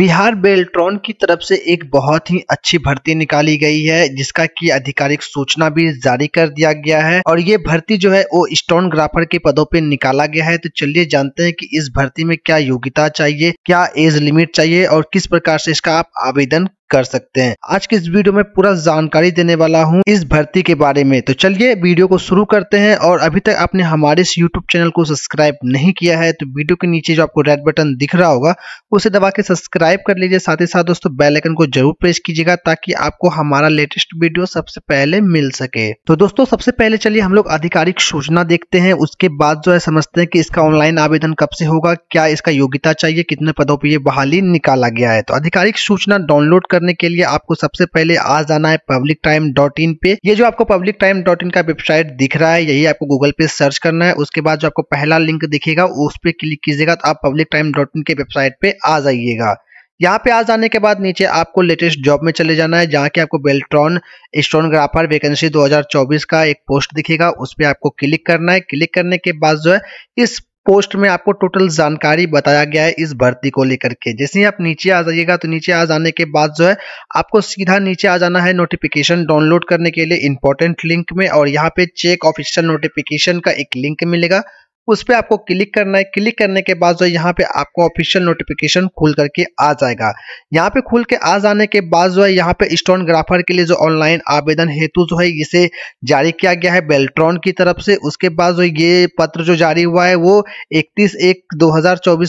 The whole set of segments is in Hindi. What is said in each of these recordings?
बिहार बेल्ट्रॉन की तरफ से एक बहुत ही अच्छी भर्ती निकाली गई है जिसका की आधिकारिक सूचना भी जारी कर दिया गया है और ये भर्ती जो है वो स्टोन ग्राफर के पदों पे निकाला गया है तो चलिए जानते हैं कि इस भर्ती में क्या योग्यता चाहिए क्या एज लिमिट चाहिए और किस प्रकार से इसका आप आवेदन कर सकते हैं आज के इस वीडियो में पूरा जानकारी देने वाला हूँ इस भर्ती के बारे में तो चलिए वीडियो को शुरू करते हैं और अभी तक आपने हमारे इस यूट्यूब चैनल को सब्सक्राइब नहीं किया है तो वीडियो के नीचे जो आपको रेड बटन दिख रहा होगा उसे दबा के सब्सक्राइब कर लीजिए साथ ही साथ दोस्तों बेलाइकन को जरूर प्रेस कीजिएगा ताकि आपको हमारा लेटेस्ट वीडियो सबसे पहले मिल सके तो दोस्तों सबसे पहले चलिए हम लोग आधिकारिक सूचना देखते हैं उसके बाद जो है समझते हैं कि इसका ऑनलाइन आवेदन कब से होगा क्या इसका योग्यता चाहिए कितने पदों पर यह बहाली निकाला गया है तो आधिकारिक सूचना डाउनलोड कर करने के लिए आपको सबसे पहले आज जाना है पब्लिक टाइम डॉट इन पे ये जो आपको पब्लिक टाइम डॉट इन का वेबसाइट दिख रहा है यही आपको गूगल पे सर्च करना है उसके बाद जो आपको पहला लिंक दिखेगा उस पर क्लिक कीजिएगा तो आप पब्लिक टाइम डॉट इन के वेबसाइट पे आ जाइएगा यहाँ पे आ जाने के बाद नीचे आपको लेटेस्ट जॉब में चले जाना है जहाँ की आपको बेल्ट्रॉन स्टोनग्राफर वैकेंसी 2024 का एक पोस्ट दिखेगा उस पर आपको क्लिक करना है क्लिक करने के बाद जो है इस पोस्ट में आपको टोटल जानकारी बताया गया है इस भर्ती को लेकर के जैसे ही आप नीचे आ जाइएगा तो नीचे आ जाने के बाद जो है आपको सीधा नीचे आ जाना है नोटिफिकेशन डाउनलोड करने के लिए इंपॉर्टेंट लिंक में और यहाँ पे चेक ऑफिशियल नोटिफिकेशन का एक लिंक मिलेगा उस पर आपको क्लिक करना है क्लिक करने के बाद जो यहाँ पे आपको ऑफिशियल नोटिफिकेशन खुल करके आ जाएगा यहाँ पे खुल के आ जाने के बाद जो है यहाँ पे स्टोन ग्राफर के लिए जो ऑनलाइन आवेदन हेतु जो है इसे जारी किया गया है बेल्ट्रॉन की तरफ से उसके बाद जो ये पत्र जो जारी हुआ है वो इकतीस एक दो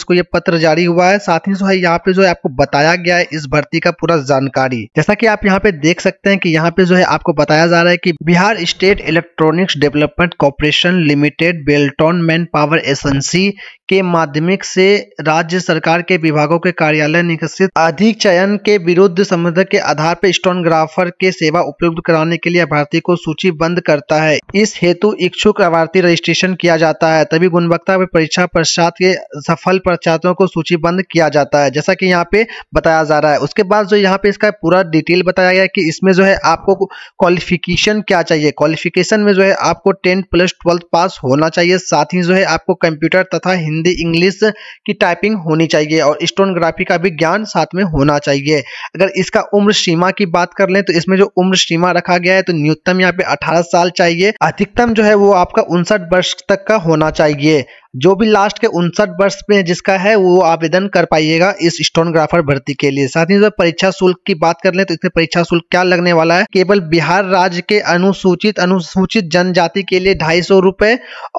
को ये पत्र जारी हुआ है साथ ही जो है यहाँ पे जो है आपको बताया गया है इस भर्ती का पूरा जानकारी जैसा की आप यहाँ पे देख सकते हैं कि यहाँ पे जो है आपको बताया जा रहा है की Bihar state electronics development corporation limited Beltron man man power agency के माध्यमिक से राज्य सरकार के विभागों के कार्यालय निकसित अधिक चयन के विरुद्ध संबंध के आधार पर स्टोनग्राफर के सेवा उपलब्ध कराने के लिए अभ्यर्थी को सूचीबद्ध करता है इस हेतु इच्छुक अभ्यर्थी रजिस्ट्रेशन किया जाता है तभी गुणवत्ता परीक्षा पश्चात के सफल प्रचारों को सूचीबद्ध किया जाता है जैसा की यहाँ पे बताया जा रहा है उसके बाद जो यहाँ पे इसका पूरा डिटेल बताया गया की इसमें जो है आपको क्वालिफिकेशन क्या चाहिए क्वालिफिकेशन में जो है आपको टेंथ प्लस ट्वेल्थ पास होना चाहिए साथ ही जो है आपको कंप्यूटर तथा हिंदी इंग्लिश की टाइपिंग होनी चाहिए और स्टोनग्राफी का भी ज्ञान साथ में होना चाहिए अगर इसका उम्र सीमा की बात कर लें तो इसमें जो उम्र सीमा रखा गया है तो न्यूनतम यहाँ पे 18 साल चाहिए अधिकतम जो है वो आपका उनसठ वर्ष तक का होना चाहिए जो भी लास्ट के उनसठ वर्ष में जिसका है वो आवेदन कर पाइएगा इस स्टोनग्राफर भर्ती के लिए साथ ही परीक्षा शुल्क की बात कर ले तो इसमें परीक्षा शुल्क क्या लगने वाला है केवल बिहार राज्य के अनुसूचित अनुसूचित जनजाति के लिए ढाई सौ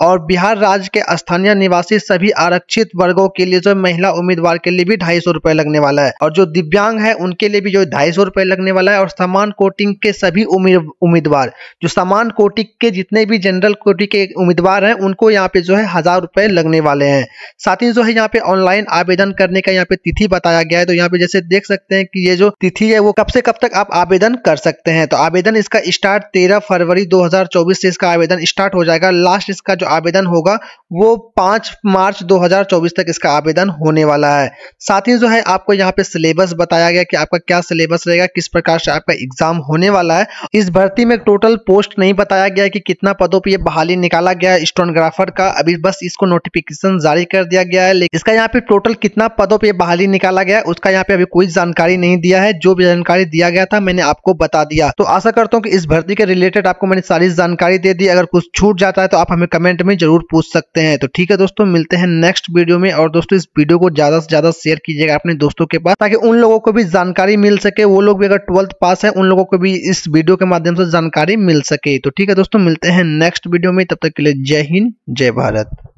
और बिहार राज्य के स्थानीय निवासी सभी आरक्षित वर्गो के लिए जो महिला उम्मीदवार के लिए भी ढाई सौ लगने वाला है और जो दिव्यांग है उनके लिए भी जो ढाई सौ रुपए लगने वाला है और समान कोटिंग के सभी उम्मीदवार जो समान कोटिंग के जितने भी जनरल कोटिंग के उम्मीदवार हैं उनको यहाँ पे जो है हजार रुपए रुपए लगने वाले हैं साथ ही जो है यहाँ पे ऑनलाइन आवेदन करने का यहाँ पे तिथि बताया गया है तो यहाँ पे जैसे देख सकते हैं कि ये जो तिथि है वो कब से कब तक आप आवेदन कर सकते हैं तो आवेदन इसका स्टार्ट तेरह फरवरी दो से इसका आवेदन स्टार्ट हो जाएगा लास्ट इसका जो आवेदन होगा वो पांच मार्च दो तक इसका आवेदन होने वाला है साथ ही जो है आपको यहाँ पे सिलेबस बताया गया कि आपका क्या सिलेबस रहेगा किस प्रकार से आपका एग्जाम होने वाला है इस भर्ती में टोटल पोस्ट नहीं बताया गया है कि कितना पदों पर यह बहाली निकाला गया है स्टोनग्राफर का अभी बस इसको नोटिफिकेशन जारी कर दिया गया है इसका यहाँ पे टोटल कितना पदों पे बहाली निकाला गया उसका यहाँ पे अभी कोई जानकारी नहीं दिया है जो भी जानकारी दिया गया था मैंने आपको बता दिया तो आशा करता हूँ की इस भर्ती के रिलेटेड आपको मैंने सारी जानकारी दे दी अगर कुछ छूट जाता है तो आप हमें कमेंट में जरूर पूछ सकते हैं तो ठीक है दोस्तों मिलते हैं नेक्स्ट वीडियो में और दोस्तों इस वीडियो को ज्यादा से ज्यादा शेयर कीजिएगा अपने दोस्तों के पास ताकि उन लोगों को भी जानकारी मिल सके वो लोग भी अगर ट्वेल्थ पास है उन लोगों को भी इस वीडियो के माध्यम से जानकारी मिल सके तो ठीक है दोस्तों मिलते हैं नेक्स्ट वीडियो में तब तक के लिए जय हिंद जय भारत